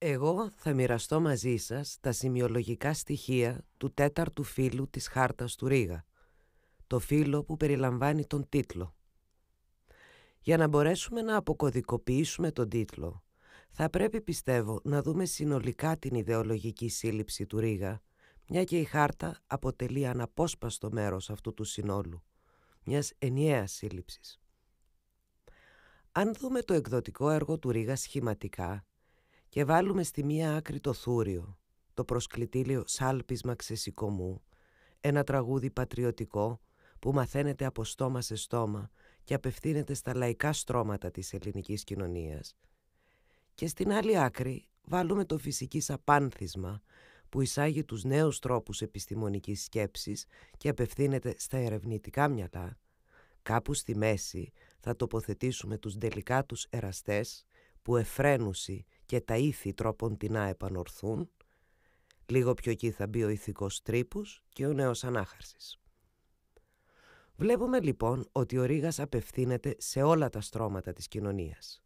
Εγώ θα μοιραστώ μαζί σας τα σημειολογικά στοιχεία του τέταρτου φύλου της χάρτας του Ρίγα, το φύλο που περιλαμβάνει τον τίτλο. Για να μπορέσουμε να αποκωδικοποιήσουμε τον τίτλο, θα πρέπει πιστεύω να δούμε συνολικά την ιδεολογική σύλληψη του Ρίγα, μια και η χάρτα αποτελεί αναπόσπαστο μέρος αυτού του συνόλου, μιας ενιαίας σύλληψης. Αν δούμε το εκδοτικό έργο του Ρίγα σχηματικά, και βάλουμε στη μία άκρη το θούριο, το προσκλητήλιο σάλπισμα ξεσηκωμού, ένα τραγούδι πατριωτικό που μαθαίνεται από στόμα σε στόμα και απευθύνεται στα λαϊκά στρώματα της ελληνικής κοινωνίας. Και στην άλλη άκρη βάλουμε το φυσική απάνθισμα που εισάγει τους νέους τρόπους επιστημονικής σκέψης και απευθύνεται στα ερευνητικά μυαλά, κάπου στη μέση θα τοποθετήσουμε τους τελικά τους εραστές που εφραίνουσι και τα ήθη τρόπον την να επανορθούν, λίγο πιο εκεί θα μπει ο ηθικός και ο νέος ανάχαρσης. Βλέπουμε λοιπόν ότι ο Ρήγας απευθύνεται σε όλα τα στρώματα της κοινωνίας.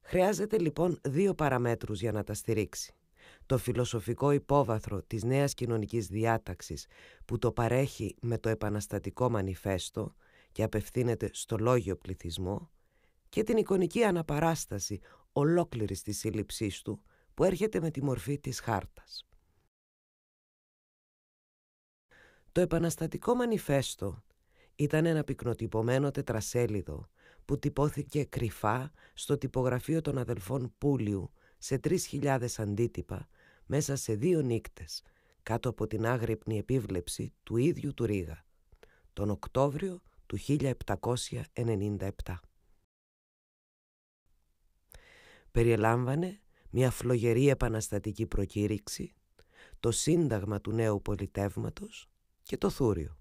Χρειάζεται λοιπόν δύο παραμέτρους για να τα στηρίξει. Το φιλοσοφικό υπόβαθρο της νέας κοινωνικής διάταξης που το παρέχει με το επαναστατικό μανιφέστο και απευθύνεται στο λόγιο πληθυσμό και την εικονική αναπαράσταση ολόκληρης της σύλληψής του που έρχεται με τη μορφή της χάρτας. Το επαναστατικό μανιφέστο ήταν ένα πυκνοτυπωμένο τετρασέλιδο που τυπώθηκε κρυφά στο τυπογραφείο των αδελφών Πούλιου σε 3.000 αντίτυπα μέσα σε δύο νύκτες κάτω από την άγρυπνη επίβλεψη του ίδιου του Ρήγα, τον Οκτώβριο του 1797 περιελάμβανε μια φλογερή επαναστατική προκήρυξη, το σύνταγμα του νέου πολιτεύματος και το θούριο.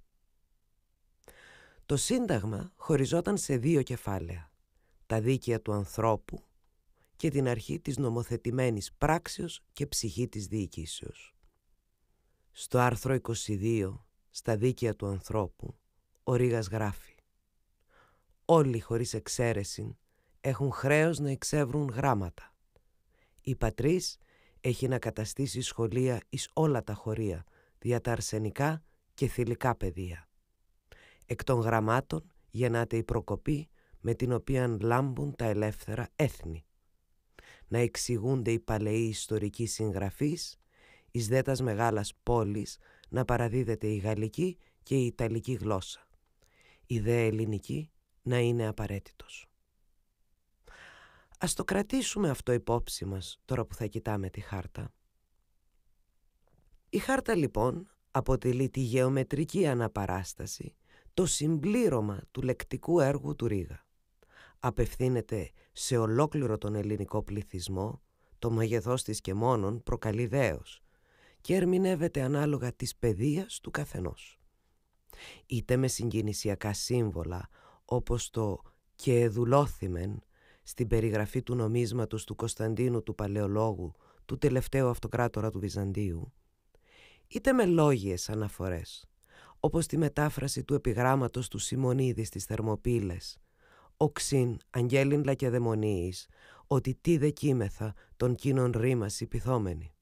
Το σύνταγμα χωριζόταν σε δύο κεφάλαια, τα δίκαια του ανθρώπου και την αρχή της νομοθετημένης πράξεως και ψυχή της διοικήσεως. Στο άρθρο 22, στα δίκαια του ανθρώπου, ο Ρήγας γράφει «Όλοι χωρίς εξαίρεση έχουν χρέος να εξεύρουν γράμματα. Η Πατρίς έχει να καταστήσει σχολεία εις όλα τα χωρία, δια τα αρσενικά και θηλυκά παιδεία. Εκ των γραμμάτων γεννάται η προκοπή με την οποία λάμπουν τα ελεύθερα έθνη. Να εξηγούνται οι παλαιοί ιστορικοί συγγραφείς, εις δέτας μεγάλας πόλης να παραδίδεται η γαλλική και η ιταλική γλώσσα. Η δε ελληνική να είναι απαραίτητος. Ας το κρατήσουμε αυτό υπόψη μας τώρα που θα κοιτάμε τη χάρτα. Η χάρτα λοιπόν αποτελεί τη γεωμετρική αναπαράσταση, το συμπλήρωμα του λεκτικού έργου του Ρήγα. Απευθύνεται σε ολόκληρο τον ελληνικό πληθυσμό, το μεγεθός της και μόνον προκαλεί δέος και ερμηνεύεται ανάλογα της παιδείας του καθενός. Είτε με συγκινησιακά σύμβολα όπως το «και εδουλώθημεν» στην περιγραφή του νομίσματος του Κωνσταντίνου του Παλαιολόγου, του τελευταίου αυτοκράτορα του Βυζαντίου, είτε με λόγιες αναφορές, όπως τη μετάφραση του επιγράμματος του Σιμωνίδη στις Θερμοπύλες, «Οξύν, αγγέλιν λακεδαιμονίης, ότι τι δε κείμεθα των κοινων ρήμας υπηθόμενη.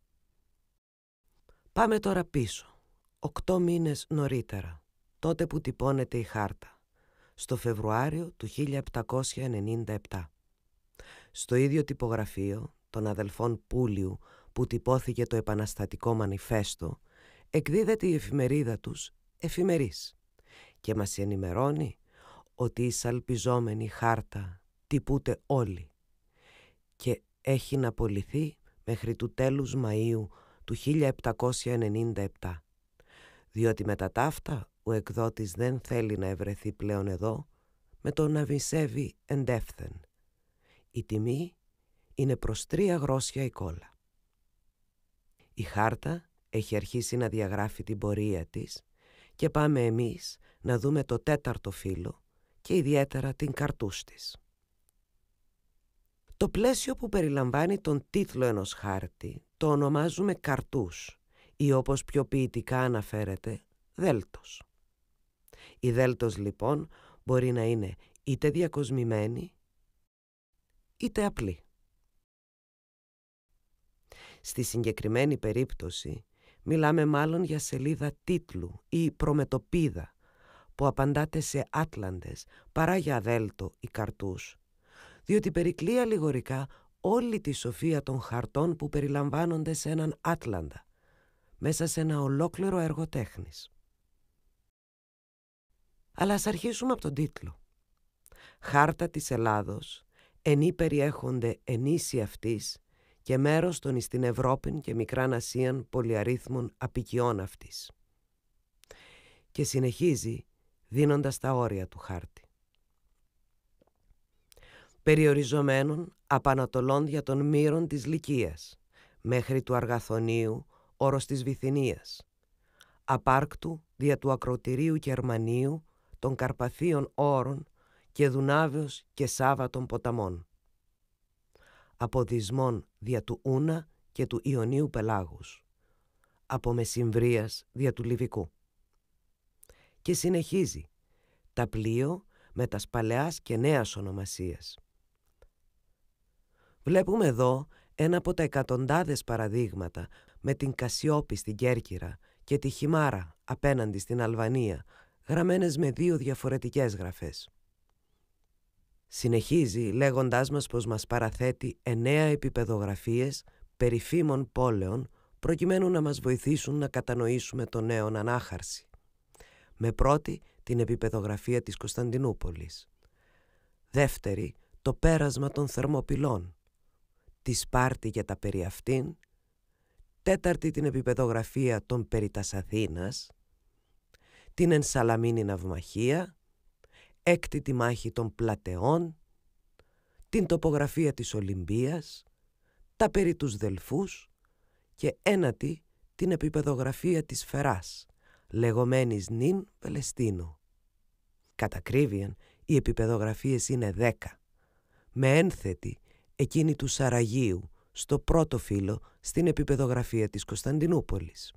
Πάμε τώρα πίσω, οκτώ μήνες νωρίτερα, τότε που τυπώνεται η χάρτα, στο Φεβρουάριο του 1797 στο ίδιο τυπογραφείο των αδελφών Πούλιου που τυπώθηκε το επαναστατικό μανιφέστο, εκδίδεται η εφημερίδα τους «Εφημερίς» και μας ενημερώνει ότι η σαλπιζόμενη χάρτα τυπούται όλοι και έχει να απολυθεί μέχρι του τέλους Μαΐου του 1797, διότι μετά ταύτα ο εκδότης δεν θέλει να ευρεθεί πλέον εδώ με το να βυσεύει εντεύθεν η τιμή είναι προς τρία γρόσια η κόλλα. Η χάρτα έχει αρχίσει να διαγράφει την πορεία της και πάμε εμείς να δούμε το τέταρτο φύλλο και ιδιαίτερα την καρτούς της. Το πλαίσιο που περιλαμβάνει τον τίτλο ενός χάρτη το ονομάζουμε καρτούς ή όπως πιο ποιητικά αναφέρεται δέλτος. Η δέλτος λοιπόν μπορεί να είναι είτε διακοσμημένη είτε απλή. Στη συγκεκριμένη περίπτωση μιλάμε μάλλον για σελίδα τίτλου ή προμετωπίδα που απαντάται σε άτλαντες παρά για αδέλτο ή καρτούς, διότι περικλεί αλληγορικά όλη τη σοφία των χαρτών που περιλαμβάνονται σε έναν άτλαντα, μέσα σε ένα ολόκληρο έργο τέχνης. Αλλά ας αρχίσουμε από τον τίτλο. «Χάρτα της Ελλάδος ενή περιέχονται ίση αυτής και μέρος των εις την και μικράν Ασίαν πολυαρίθμων απικιών αυτής. Και συνεχίζει δίνοντας τα όρια του χάρτη. Περιοριζομένων απανατολών για των μύρων της Λυκίας, μέχρι του Αργαθονίου, όρος της Βυθινίας, απάρκτου δια του ακροτηρίου Γερμανίου των Καρπαθίων όρων και Δουνάβιος και των ποταμών. Από Δυσμών δια του Ούνα και του Ιωνίου Πελάγους. Από Μεσημβρίας δια του Λιβικού. Και συνεχίζει τα πλοίο με τας παλαιάς και νέας ονομασίας. Βλέπουμε εδώ ένα από τα εκατοντάδες παραδείγματα με την Κασιόπη στην Κέρκυρα και τη Χιμάρα απέναντι στην Αλβανία, γραμμένες με δύο διαφορετικές γραφές. Συνεχίζει λέγοντάς μας πως μας παραθέτει εννέα επιπεδογραφίες περιφήμων πόλεων προκειμένου να μας βοηθήσουν να κατανοήσουμε τον νέο ανάχαρση. Με πρώτη την επιπεδογραφία της Κωνσταντινούπολης. Δεύτερη, το πέρασμα των θερμοπυλών. Τη Σπάρτη για τα περί αυτήν. Τέταρτη την επιπεδογραφία των περί Αθήνας. Την ενσαλαμίνη ναυμαχία τη μάχη των πλατεών, την τοπογραφία της Ολυμπίας, τα περί τους Δελφούς και ένατη την επιπεδογραφία της Φεράς, λεγόμενης νυν Βελεστίνου. Κατά κρίβιαν, οι επιπεδογραφίες είναι δέκα, με ένθετη εκείνη του Σαραγίου, στο πρώτο φύλλο στην επιπεδογραφία της Κωνσταντινούπολης.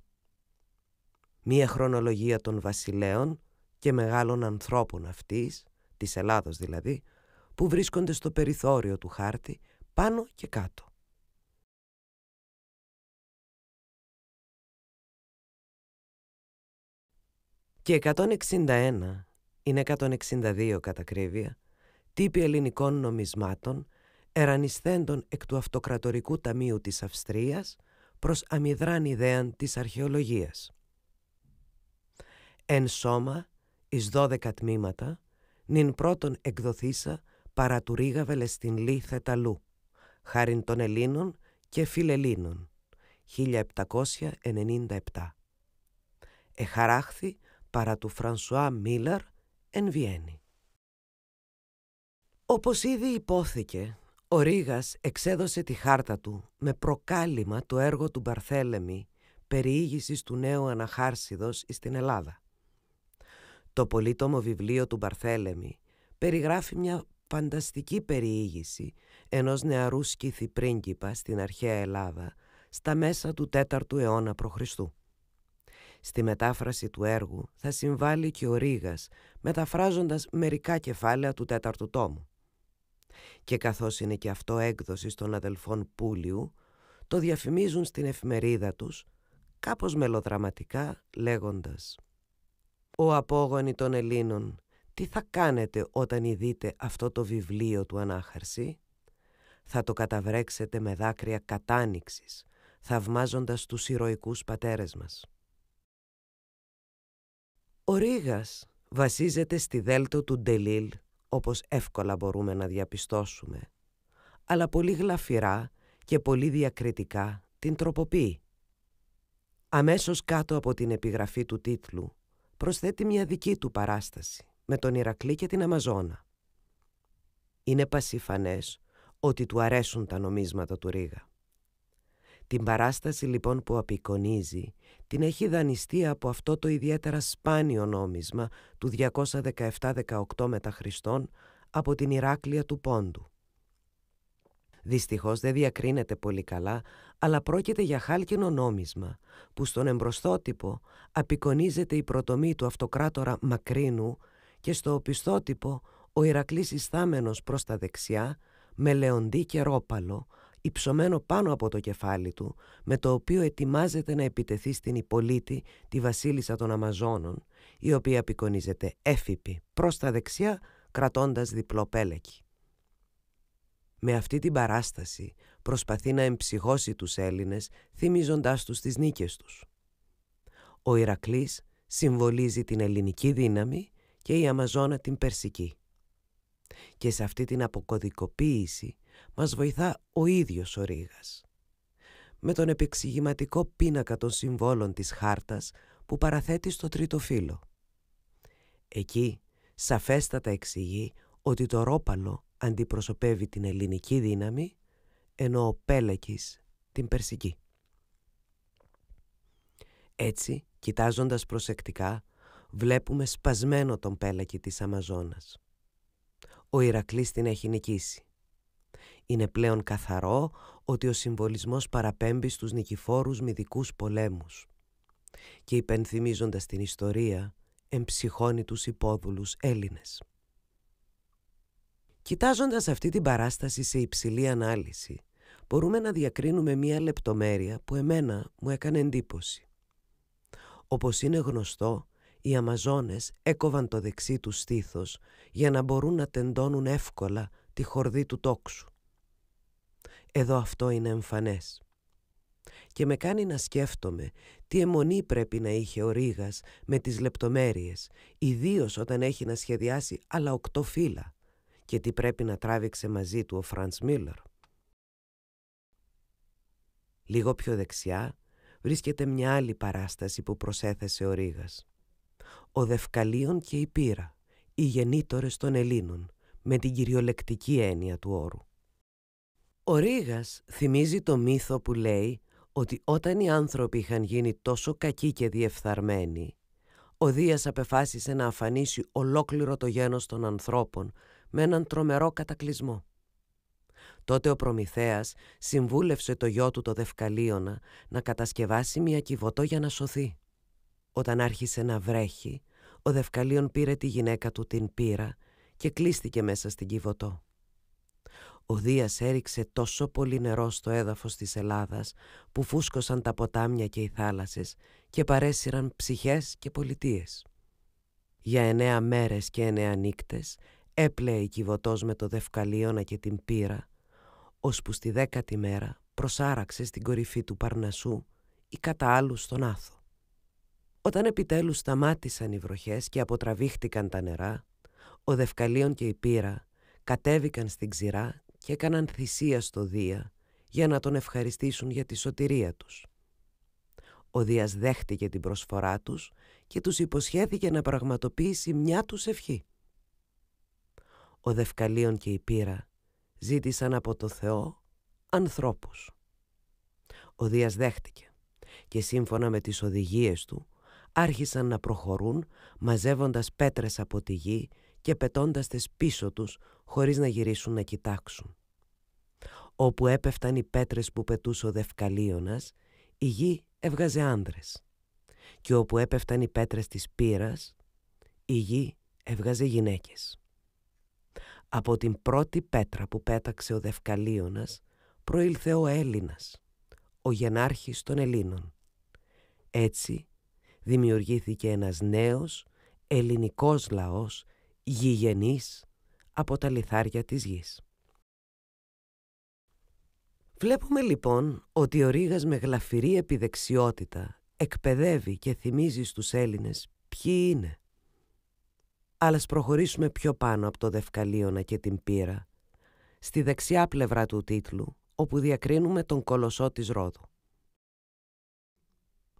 Μία χρονολογία των βασιλέων και μεγάλων ανθρώπων αυτής, της Ελλάδος δηλαδή, που βρίσκονται στο περιθώριο του χάρτη πάνω και κάτω. Και 161 είναι 162 κατά κρύβεια, τύποι ελληνικών νομισμάτων, ερανισθέντων εκ του Αυτοκρατορικού Ταμείου της Αυστρίας προς αμυδράν ιδέαν της αρχαιολογίας. Εν σώμα εις δώδεκα τμήματα, νυν πρώτον εκδοθήσα παρά του Ρίγα στην θεταλού, χάριν των Ελλήνων και φιλελλήνων, 1797. Εχαράχθη παρά του Φρανσουά Μίλλαρ εν Βιέννη. Όπως ήδη υπόθηκε, ο Ρήγας εξέδωσε τη χάρτα του με προκάλημα το έργο του Μπαρθέλεμη περιήγησης του νέου Αναχάρσιδος στην Ελλάδα. Το πολύτομο βιβλίο του Μπαρθέλεμι περιγράφει μια φανταστική περιήγηση ενός νεαρού σκήθη πρίγκιπα στην αρχαία Ελλάδα στα μέσα του 4ου αιώνα π.Χ. Στη μετάφραση του έργου θα συμβάλλει και ο Ρήγας μεταφράζοντας μερικά κεφάλαια του 4ου τόμου. Και καθώς είναι και αυτό έκδοση των αδελφών Πούλιου, το διαφημίζουν στην εφημερίδα τους, κάπως μελοδραματικά λέγοντας «Ο απόγονοι των Ελλήνων, τι θα κάνετε όταν ειδείτε αυτό το βιβλίο του Ανάχαρση» θα το καταβρέξετε με δάκρυα κατάνοιξης, θαυμάζοντας τους ηρωικούς πατέρες μας. Ο Ρήγας βασίζεται στη δέλτο του Ντελίλ, όπως εύκολα μπορούμε να διαπιστώσουμε, αλλά πολύ γλαφυρά και πολύ διακριτικά την τροποποιεί. Αμέσως κάτω από την επιγραφή του τίτλου προσθέτει μια δική του παράσταση με τον Ηρακλή και την Αμαζόνα. Είναι πασιφανές ότι του αρέσουν τα νομίσματα του Ρίγα. Την παράσταση λοιπόν που απεικονίζει την έχει δανειστεί από αυτό το ιδιαίτερα σπάνιο νόμισμα του 217-18 μετά από την Ηράκλεια του Πόντου. Δυστυχώς δεν διακρίνεται πολύ καλά, αλλά πρόκειται για χάλκινο νόμισμα, που στον εμπροστότυπο απεικονίζεται η προτομή του αυτοκράτορα Μακρίνου και στο οπισθότυπο ο Ηρακλής Ισθάμενος προς τα δεξιά, με λεοντή και ρόπαλο, υψωμένο πάνω από το κεφάλι του, με το οποίο ετοιμάζεται να επιτεθεί στην Ιπολίτη, τη βασίλισσα των Αμαζώνων, η οποία απεικονίζεται έφυπη προς τα δεξιά, κρατώντας διπλό πέλεκι. Με αυτή την παράσταση προσπαθεί να εμψυχώσει τους Έλληνες θυμίζοντάς τους τις νίκες τους. Ο Ηρακλής συμβολίζει την ελληνική δύναμη και η Αμαζόνα την περσική. Και σε αυτή την αποκωδικοποίηση μας βοηθά ο ίδιος ο Ρήγας. Με τον επεξηγηματικό πίνακα των συμβόλων της χάρτας που παραθέτει στο τρίτο φύλλο. Εκεί σαφέστατα εξηγεί ότι το ρόπαλο αντιπροσωπεύει την ελληνική δύναμη, ενώ ο Πέλεκης την περσική. Έτσι, κοιτάζοντας προσεκτικά, βλέπουμε σπασμένο τον Πέλεκη της Αμαζόνας. Ο Ηρακλής την έχει νικήσει. Είναι πλέον καθαρό ότι ο συμβολισμός παραπέμπει στους νικηφόρους μυδικούς πολέμους και υπενθυμίζοντας την ιστορία εμψυχώνει τους υπόδουλους Έλληνες. Κοιτάζοντας αυτή την παράσταση σε υψηλή ανάλυση, μπορούμε να διακρίνουμε μία λεπτομέρεια που εμένα μου έκανε εντύπωση. Όπως είναι γνωστό, οι Αμαζόνες έκοβαν το δεξί τους στήθος για να μπορούν να τεντώνουν εύκολα τη χορδή του τόξου. Εδώ αυτό είναι εμφανές. Και με κάνει να σκέφτομαι τι αιμονή πρέπει να είχε ο Ρήγας με τις λεπτομέρειες, ιδίως όταν έχει να σχεδιάσει άλλα οκτώ φύλλα, και τι πρέπει να τράβηξε μαζί του ο Φραντς Μίλλερ. Λίγο πιο δεξιά βρίσκεται μια άλλη παράσταση που προσέθεσε ο Ρήγας. «Ο Δευκαλίων και η Πύρα, οι γεννήτορες των Ελλήνων», με την κυριολεκτική έννοια του όρου. Ο Ρήγας θυμίζει το μύθο που λέει ότι όταν οι άνθρωποι είχαν γίνει τόσο κακοί και διεφθαρμένοι, ο Δίας απεφάσισε να αφανίσει ολόκληρο το γένος των ανθρώπων με έναν τρομερό κατακλυσμό. Τότε ο Προμηθέας συμβούλευσε το γιο του το Δευκαλίωνα να κατασκευάσει μια κυβωτό για να σωθεί. Όταν άρχισε να βρέχει, ο Δευκαλίων πήρε τη γυναίκα του την πύρα και κλείστηκε μέσα στην κυβωτό. Ο Δίας έριξε τόσο πολύ νερό στο έδαφος της Ελλάδας που φούσκωσαν τα ποτάμια και οι θάλασσες και παρέσυραν ψυχές και πολιτείες. Για εννέα μέρες και εννέα νύκτες Έπλεε η Κιβωτός με το δευκαλίωνα και την πύρα, ώσπου στη δέκατη μέρα προσάραξε στην κορυφή του Παρνασσού ή κατά άλλου στον Άθο. Όταν επιτέλους σταμάτησαν οι βροχές και αποτραβήχτηκαν τα νερά, ο Δευκαλίων και η Πύρα κατέβηκαν στην ξηρά και έκαναν θυσία στο Δία για να τον ευχαριστήσουν για τη σωτηρία τους. Ο Δίας δέχτηκε την προσφορά τους και τους υποσχέθηκε να πραγματοποιήσει μια τους ευχή ο Δευκαλίων και η Πύρα ζήτησαν από το Θεό ανθρώπους. Ο Δίας δέχτηκε και σύμφωνα με τις οδηγίες του άρχισαν να προχωρούν μαζεύοντας πέτρες από τη γη και πετώντας τις πίσω τους χωρίς να γυρίσουν να κοιτάξουν. Όπου έπεφταν οι πέτρες που πετούσε ο Δευκαλίωνας, η γη έβγαζε άνδρες. Και όπου έπεφταν οι πέτρες της πύρας, η γη έβγαζε γυναίκες. Από την πρώτη πέτρα που πέταξε ο Δευκαλίωνας προήλθε ο Έλληνας, ο γενάρχης των Ελλήνων. Έτσι δημιουργήθηκε ένας νέος ελληνικός λαός γηγενής από τα λιθάρια της γης. Βλέπουμε λοιπόν ότι ο Ρήγας με γλαφυρή επιδεξιότητα εκπαιδεύει και θυμίζει στους Έλληνες ποιοι είναι αλλά προχωρήσουμε πιο πάνω από το Δευκαλίωνα και την Πύρα, στη δεξιά πλευρά του τίτλου, όπου διακρίνουμε τον κολοσσό της Ρόδου.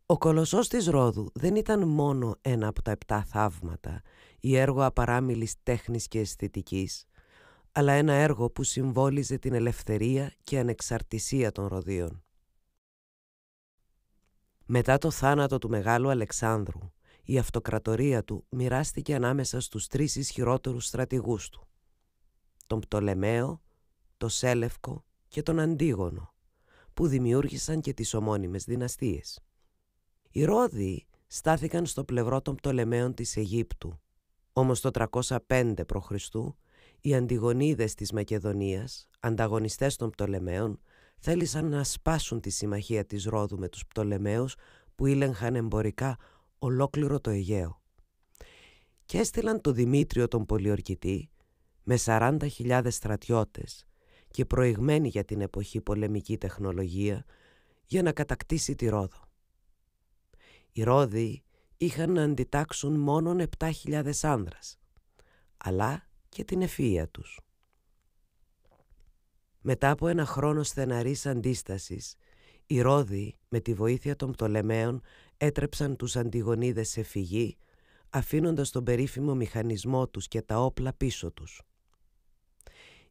Ο κολοσσός της Ρόδου δεν ήταν μόνο ένα από τα επτά θαύματα ή έργο απαράμιλης τέχνης και αισθητικής, αλλά ένα έργο που συμβόλιζε την ελευθερία και ανεξαρτησία των Ροδίων. Μετά το θάνατο του Μεγάλου Αλεξάνδρου, η αυτοκρατορία του μοιράστηκε ανάμεσα στους τρεις ισχυρότερους στρατηγούς του. Τον Πτολεμαίο, τον Σέλευκο και τον Αντίγονο, που δημιούργησαν και τις ομώνυμες δυναστείες. Οι Ρώδιοι στάθηκαν στο πλευρό των Πτολεμαίων της Αιγύπτου, όμως το 305 π.Χ. οι Αντιγονίδες της Μακεδονίας, ανταγωνιστές των Πτολεμαίων, θέλησαν να σπάσουν τη συμμαχία της Ρόδου με τους Πτολεμαίους που ήλεγχαν εμπορικά ολόκληρο το Αιγαίο. Και έστειλαν τον Δημήτριο τον Πολιορκητή με 40.000 στρατιώτες και προηγμένη για την εποχή πολεμική τεχνολογία για να κατακτήσει τη Ρόδο. Οι Ρόδοι είχαν να αντιτάξουν μόνον 7.000 άνδρας, αλλά και την ευφυΐα τους. Μετά από ένα χρόνο στεναρής αντίστασης, οι Ρώδοι με τη βοήθεια των Πτολεμαίων έτρεψαν τους Αντιγονίδες σε φυγή, αφήνοντας τον περίφημο μηχανισμό τους και τα όπλα πίσω τους.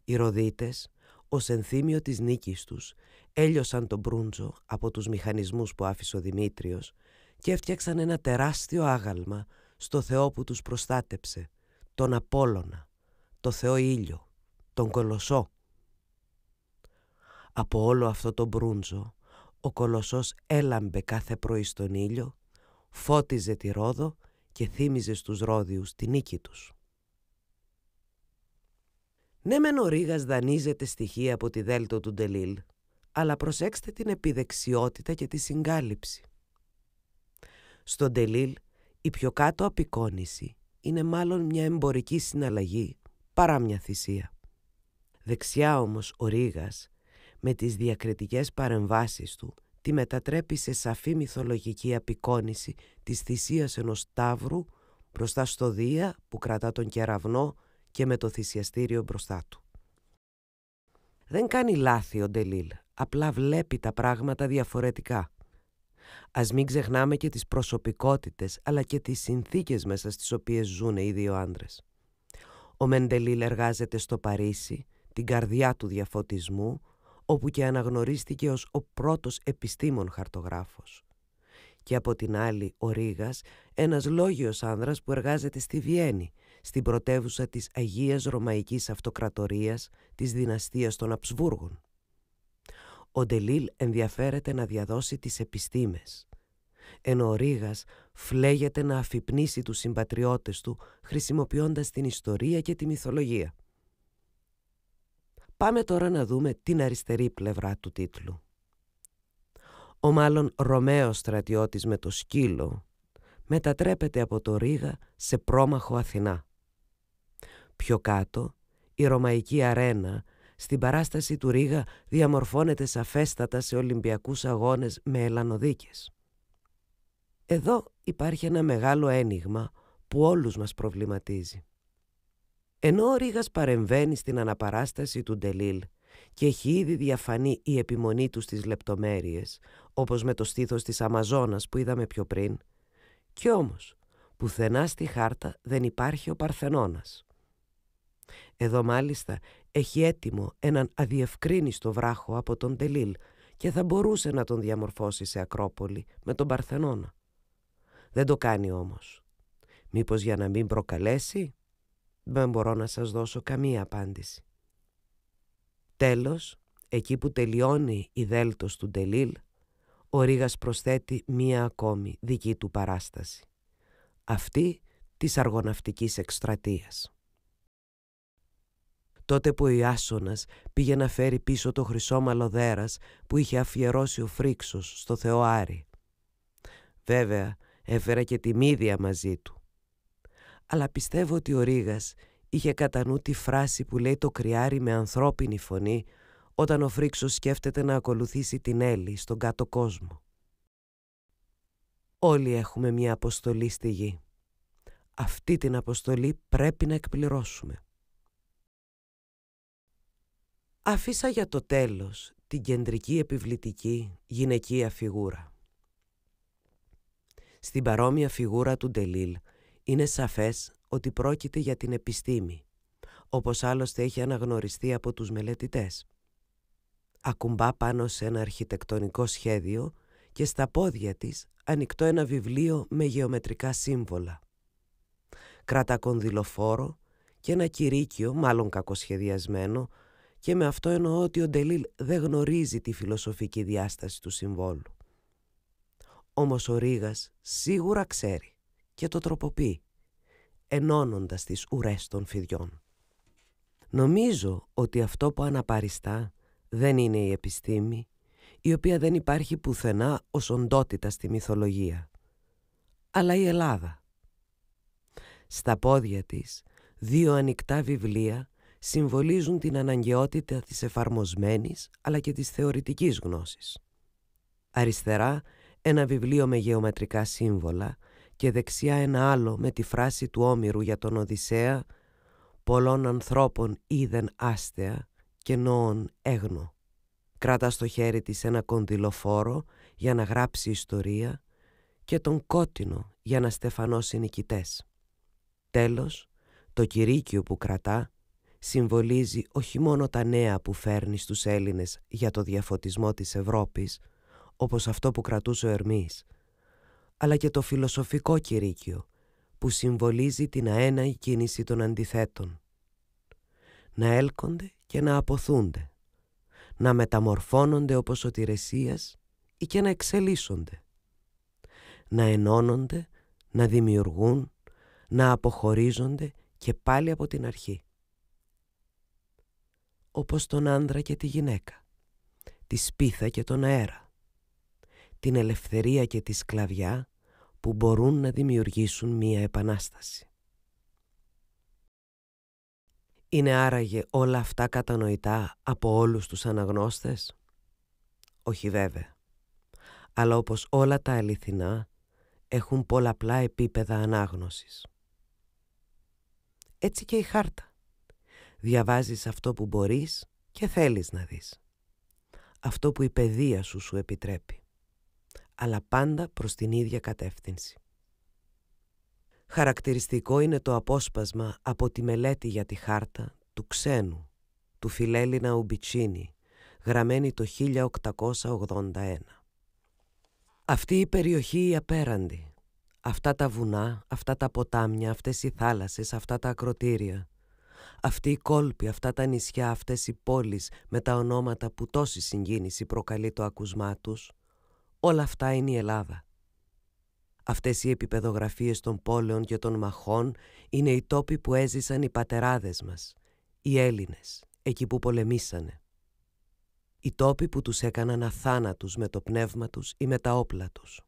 Οι Ροδίτες, ως ενθύμιο της νίκης τους, έλειωσαν τον Μπρούντζο από τους μηχανισμούς που άφησε ο Δημήτριος και έφτιαξαν ένα τεράστιο άγαλμα στο Θεό που τους προστάτεψε, τον Απόλλωνα, το Θεό Ήλιο, τον Κολοσσό. Από όλο αυτό το Προύντζο, ο κολοσσός έλαμπε κάθε πρωί στον ήλιο, φώτιζε τη Ρόδο και θύμιζε στους Ρόδιους τη νίκη τους. Ναι μεν ο Ρήγας δανείζεται στοιχεία από τη δέλτο του Ντελίλ, αλλά προσέξτε την επιδεξιότητα και τη συγκάλυψη. Στον Ντελίλ η πιο κάτω απεικόνηση είναι μάλλον μια εμπορική συναλλαγή παρά μια θυσία. Δεξιά όμως ο Ρήγας με τις διακριτικές παρεμβάσεις του τη μετατρέπει σε σαφή μυθολογική απεικόνηση της θυσίας ενός τάβρου μπροστά στο Δία που κρατά τον κεραυνό και με το θυσιαστήριο μπροστά του. Δεν κάνει λάθη ο Ντελίλ, απλά βλέπει τα πράγματα διαφορετικά. Ας μην ξεχνάμε και τις προσωπικότητες αλλά και τις συνθήκες μέσα στις οποίες ζουν οι δύο άντρες. Ο Μεντελίλ εργάζεται στο Παρίσι, την καρδιά του διαφωτισμού, όπου και αναγνωρίστηκε ως ο πρώτος επιστήμων χαρτογράφος. Και από την άλλη ο Ρήγας, ένας λόγιος άνδρας που εργάζεται στη Βιέννη, στην πρωτεύουσα της Αγίας Ρωμαϊκής Αυτοκρατορίας της δυναστείας των Αψβούργων. Ο Ντελίλ ενδιαφέρεται να διαδώσει τις επιστήμες, ενώ ο Ρήγας φλέγεται να αφυπνήσει τους συμπατριώτες του χρησιμοποιώντας την ιστορία και τη μυθολογία. Πάμε τώρα να δούμε την αριστερή πλευρά του τίτλου. Ο μάλλον Ρωμαίος στρατιώτης με το σκύλο μετατρέπεται από το Ρήγα σε πρόμαχο Αθηνά. Πιο κάτω, η ρωμαϊκή αρένα στην παράσταση του Ρήγα διαμορφώνεται σαφέστατα σε Ολυμπιακούς αγώνες με ελανοδίκες. Εδώ υπάρχει ένα μεγάλο ένιγμα που όλους μας προβληματίζει. Ενώ ο Ρήγας παρεμβαίνει στην αναπαράσταση του Ντελήλ και έχει ήδη διαφανεί η επιμονή του στις λεπτομέρειες, όπως με το στήθος της Αμαζόνας που είδαμε πιο πριν, κι όμως πουθενά στη χάρτα δεν υπάρχει ο Παρθενώνας. Εδώ μάλιστα έχει έτοιμο έναν αδιευκρίνιστο βράχο από τον Τελίλ και θα μπορούσε να τον διαμορφώσει σε Ακρόπολη με τον Παρθενώνα. Δεν το κάνει όμως. Μήπως για να μην προκαλέσει δεν μπορώ να σας δώσω καμία απάντηση. Τέλος, εκεί που τελειώνει η δέλτος του Ντελίλ, ο Ρήγας προσθέτει μία ακόμη δική του παράσταση. Αυτή της αργοναυτικής εκστρατείας. Τότε που ο Ιάσονας πήγε να φέρει πίσω το χρυσό μαλοδέρας που είχε αφιερώσει ο Φρίξος στο Θεό Άρη. Βέβαια, έφερε και τη μύδια μαζί του αλλά πιστεύω ότι ο Ρήγας είχε κατά νου τη φράση που λέει το κρυάρι με ανθρώπινη φωνή όταν ο Φρίξος σκέφτεται να ακολουθήσει την Έλλη στον κάτω κόσμο. Όλοι έχουμε μια αποστολή στη γη. Αυτή την αποστολή πρέπει να εκπληρώσουμε. Αφήσα για το τέλος την κεντρική επιβλητική γυναικεία φιγούρα. Στην παρόμοια φιγούρα του Ντελίλ είναι σαφές ότι πρόκειται για την επιστήμη, όπως άλλωστε έχει αναγνωριστεί από τους μελετητές. Ακουμπά πάνω σε ένα αρχιτεκτονικό σχέδιο και στα πόδια της ανοιχτό ένα βιβλίο με γεωμετρικά σύμβολα. Κρατά κονδυλοφόρο και ένα κηρύκιο, μάλλον κακοσχεδιασμένο, και με αυτό εννοώ ότι ο Ντελίλ δεν γνωρίζει τη φιλοσοφική διάσταση του συμβόλου. Όμως ο Ρήγας σίγουρα ξέρει και το τροποποιεί, ενώνοντας τις ουρές των φιδιών. Νομίζω ότι αυτό που αναπαριστά δεν είναι η επιστήμη, η οποία δεν υπάρχει πουθενά ως οντότητα στη μυθολογία, αλλά η Ελλάδα. Στα πόδια της, δύο ανοιχτά βιβλία συμβολίζουν την αναγκαιότητα της εφαρμοσμένης αλλά και της θεωρητικής γνώσης. Αριστερά, ένα βιβλίο με γεωμετρικά σύμβολα και δεξιά ένα άλλο με τη φράση του Όμηρου για τον Οδυσσέα «Πολλών ανθρώπων είδεν άστεα και νοών έγνο». Κράτα στο χέρι της ένα κονδυλοφόρο για να γράψει ιστορία και τον κότινο για να στεφανώσει νικητές. Τέλος, το κηρύκιο που κρατά συμβολίζει όχι μόνο τα νέα που φέρνει στους Έλληνες για το διαφωτισμό της Ευρώπης, όπως αυτό που κρατούσε ο Ερμής – αλλά και το φιλοσοφικό κηρύκιο, που συμβολίζει την αέναη κίνηση των αντιθέτων. Να έλκονται και να αποθούνται, να μεταμορφώνονται όπως ο τηρεσίας ή και να εξελίσσονται, να ενώνονται, να δημιουργούν, να αποχωρίζονται και πάλι από την αρχή. Όπως τον άνδρα και τη γυναίκα, τη σπίθα και τον αέρα, την ελευθερία και τη σκλαβιά που μπορούν να δημιουργήσουν μία επανάσταση. Είναι άραγε όλα αυτά κατανοητά από όλους τους αναγνώστες? Όχι βέβαια. Αλλά όπως όλα τα αληθινά έχουν πολλαπλά επίπεδα ανάγνωσης. Έτσι και η χάρτα. Διαβάζεις αυτό που μπορείς και θέλεις να δεις. Αυτό που η παιδεία σου σου επιτρέπει αλλά πάντα προς την ίδια κατεύθυνση. Χαρακτηριστικό είναι το απόσπασμα από τη μελέτη για τη χάρτα του ξένου, του Φιλέλληνα Ουμπιτσίνη, γραμμένη το 1881. Αυτή η περιοχή η απέραντη, αυτά τα βουνά, αυτά τα ποτάμια, αυτές οι θάλασσες, αυτά τα ακροτήρια, αυτή η κόλπη, αυτά τα νησιά, αυτές οι πόλεις με τα ονόματα που τόση συγκίνηση προκαλεί το ακουσμά τους – Όλα αυτά είναι η Ελλάδα. Αυτές οι επιπεδογραφίες των πόλεων και των μαχών είναι οι τόποι που έζησαν οι πατεράδες μας, οι Έλληνες, εκεί που πολεμήσανε. Οι τόποι που τους έκαναν αθάνατους με το πνεύμα τους ή με τα όπλα τους.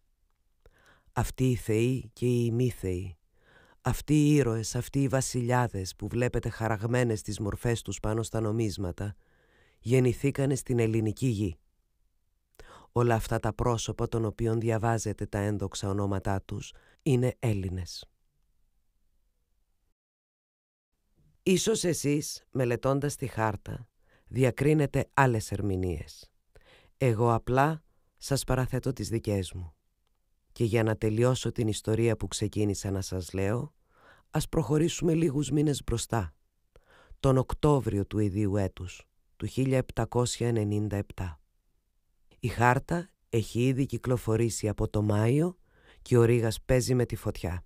Αυτοί οι θεοί και οι ημίθεοι, αυτοί οι ήρωες, αυτοί οι βασιλιάδες που βλέπετε χαραγμένες τις μορφές τους πάνω στα νομίσματα, γεννηθήκανε στην ελληνική γη όλα αυτά τα πρόσωπα των οποίων διαβάζετε τα ένδοξα ονόματά τους είναι Έλληνες. Ίσως εσείς, μελετώντας τη χάρτα, διακρίνετε άλλες ερμηνείες. Εγώ απλά σας παραθέτω τις δικές μου. Και για να τελειώσω την ιστορία που ξεκίνησα να σας λέω, ας προχωρήσουμε λίγους μήνες μπροστά. Τον Οκτώβριο του ιδίου έτους, του 1797. Η χάρτα έχει ήδη κυκλοφορήσει από το Μάιο και ο Ρήγας παίζει με τη φωτιά.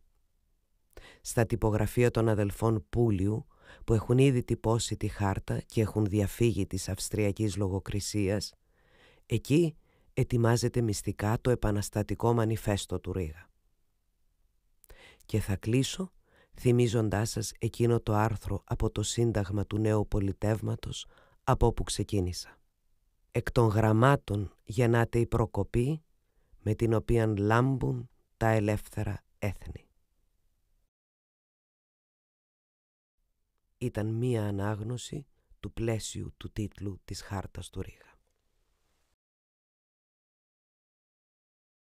Στα τυπογραφεία των αδελφών Πούλιου, που έχουν ήδη τυπώσει τη χάρτα και έχουν διαφύγει της αυστριακής λογοκρισίας, εκεί ετοιμάζεται μυστικά το επαναστατικό μανιφέστο του Ρήγα. Και θα κλείσω θυμίζοντάς σας εκείνο το άρθρο από το Σύνταγμα του Νέου Πολιτεύματος από όπου ξεκίνησα εκ των γραμμάτων γεννάται η προκοπή με την οποία λάμπουν τα ελεύθερα έθνη. Ήταν μία ανάγνωση του πλαίσιου του τίτλου της χάρτας του Ρήγα.